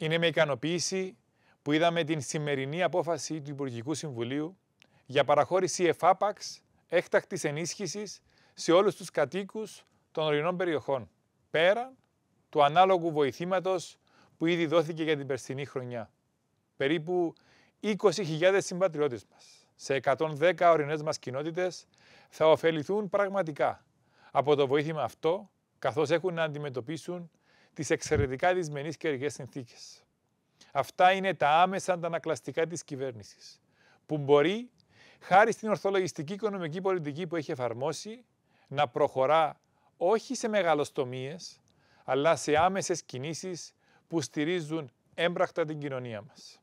Είναι με ικανοποίηση που είδαμε την σημερινή απόφαση του Υπουργικού Συμβουλίου για παραχώρηση εφάπαξ έκτακτης ενίσχυσης σε όλους τους κατοίκους των ορεινών περιοχών, πέραν του ανάλογου βοηθήματος που ήδη δόθηκε για την περσινή χρονιά. Περίπου 20.000 συμπατριώτες μας σε 110 ορεινές μας κοινότητες θα ωφεληθούν πραγματικά από το βοήθημα αυτό, καθώς έχουν να αντιμετωπίσουν τις εξαιρετικά δυσμενείς καιρικές συνθήκες. Αυτά είναι τα άμεσα αντανακλαστικά της κυβέρνησης, που μπορεί, χάρη στην ορθολογιστική οικονομική πολιτική που έχει εφαρμόσει, να προχωρά όχι σε μεγαλοστομίες, αλλά σε άμεσες κινήσεις που στηρίζουν έμπρακτα την κοινωνία μας.